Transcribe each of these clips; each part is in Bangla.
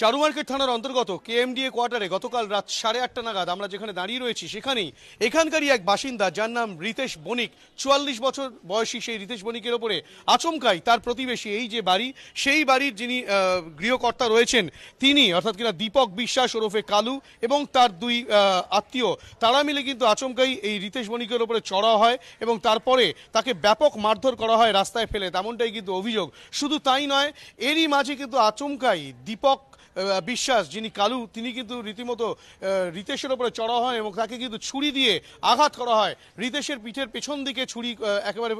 চারুমার্কেট থানার অন্তর্গত কেএমডিএ কোয়ার্টারে গতকাল রাত সাড়ে আটটা নাগাদ আমরা যেখানে দাঁড়িয়ে রয়েছি সেখানেই এখানকারই এক বাসিন্দা যার নাম রিতেশ বণিক চুয়াল্লিশ বছর বয়সী সেই রিতেশ বণিকের ওপরে আচমকাই তার প্রতিবেশী এই যে বাড়ি সেই বাড়ির যিনি গৃহকর্তা রয়েছেন তিনি অর্থাৎ কিনা দীপক বিশ্বাস ওরফে কালু এবং তার দুই আত্মীয় তারা মিলে কিন্তু আচমকাই এই রিতেশ বণিকের ওপরে চড়া হয় এবং তারপরে তাকে ব্যাপক মারধর করা হয় রাস্তায় ফেলে তেমনটাই কিন্তু অভিযোগ শুধু তাই নয় এরই মাঝে কিন্তু আচমকাই দীপক বিশ্বাস যিনি কালু তিনি কিন্তু রীতিমতো রিতেশের ওপরে চড়া হয় এবং তাকে কিন্তু ছুরি দিয়ে আঘাত করা হয় রিতেশের পিঠের পেছন দিকে ছুরি একেবারে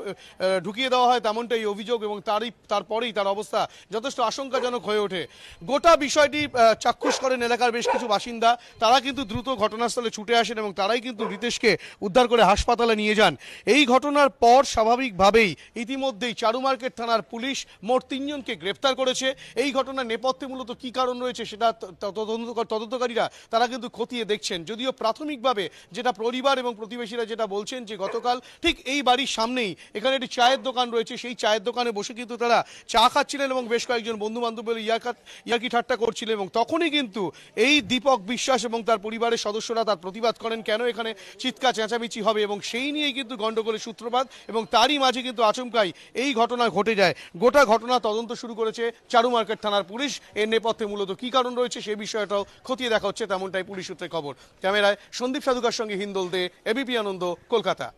ঢুকিয়ে দেওয়া হয় তেমনটাই অভিযোগ এবং তারই তারপরেই তার অবস্থা যথেষ্ট আশঙ্কাজনক হয়ে ওঠে গোটা বিষয়টি চাক্ষুষ করেন এলাকার বেশ কিছু বাসিন্দা তারা কিন্তু দ্রুত ঘটনাস্থলে ছুটে আসেন এবং তারাই কিন্তু রিতেশকে উদ্ধার করে হাসপাতালে নিয়ে যান এই ঘটনার পর স্বাভাবিকভাবেই ইতিমধ্যেই চারুমার্কেট থানার পুলিশ মোট তিনজনকে গ্রেপ্তার করেছে এই ঘটনার নেপথ্যে মূলত কি কারণ রয়েছে সেটা তদন্তকারীরা তারা কিন্তু খতিয়ে দেখছেন যদিও প্রাথমিকভাবে যেটা পরিবার এবং প্রতিবেশীরা যেটা বলছেন যে গতকাল ঠিক এই বাড়ির সামনেই এখানে একটি চায়ের দোকান রয়েছে সেই চায়ের দোকানে বসে কিন্তু তারা চা খাচ্ছিলেন এবং বেশ কয়েকজন বন্ধু বান্ধবের ইয়াকা ইয়াকি ঠাট্টা করছিলেন এবং তখনই কিন্তু এই দীপক বিশ্বাস এবং তার পরিবারের সদস্যরা তার প্রতিবাদ করেন কেন এখানে চিৎকার চেঁচামেচি হবে এবং সেই নিয়েই কিন্তু গণ্ডগোলের সূত্রপাত এবং তারই মাঝে কিন্তু আচমকাই এই ঘটনা ঘটে যায় গোটা ঘটনা তদন্ত শুরু করেছে চারুমার্কেট থানার পুলিশ এর নেপথ্যে মূলত কি কারণ রয়েছে সে বিষয়টাও খতিয়ে দেখা হচ্ছে তেমনটাই পুলিশ সূত্রে খবর ক্যামেরায় সন্দীপ সাধুকার সঙ্গে হিন্দোল দে এবিপি আনন্দ কলকাতা